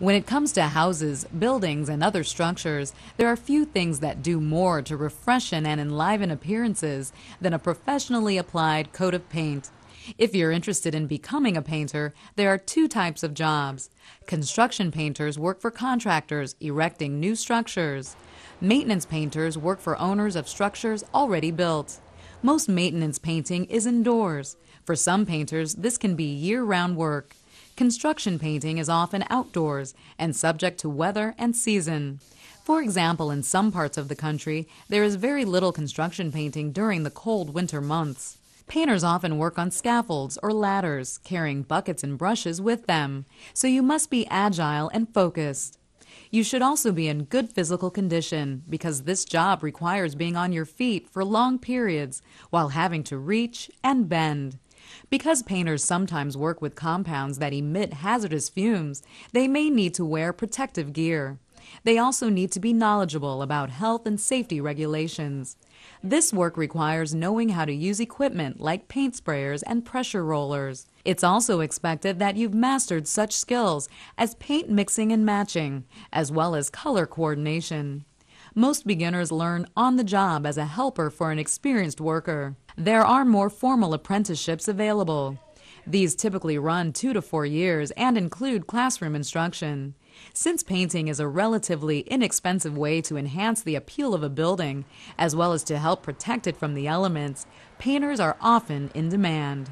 When it comes to houses, buildings, and other structures, there are few things that do more to refreshen and enliven appearances than a professionally applied coat of paint. If you're interested in becoming a painter, there are two types of jobs. Construction painters work for contractors erecting new structures. Maintenance painters work for owners of structures already built. Most maintenance painting is indoors. For some painters, this can be year-round work. Construction painting is often outdoors and subject to weather and season. For example, in some parts of the country, there is very little construction painting during the cold winter months. Painters often work on scaffolds or ladders, carrying buckets and brushes with them, so you must be agile and focused. You should also be in good physical condition because this job requires being on your feet for long periods while having to reach and bend. Because painters sometimes work with compounds that emit hazardous fumes, they may need to wear protective gear. They also need to be knowledgeable about health and safety regulations. This work requires knowing how to use equipment like paint sprayers and pressure rollers. It's also expected that you've mastered such skills as paint mixing and matching, as well as color coordination. Most beginners learn on the job as a helper for an experienced worker. There are more formal apprenticeships available. These typically run two to four years and include classroom instruction. Since painting is a relatively inexpensive way to enhance the appeal of a building, as well as to help protect it from the elements, painters are often in demand.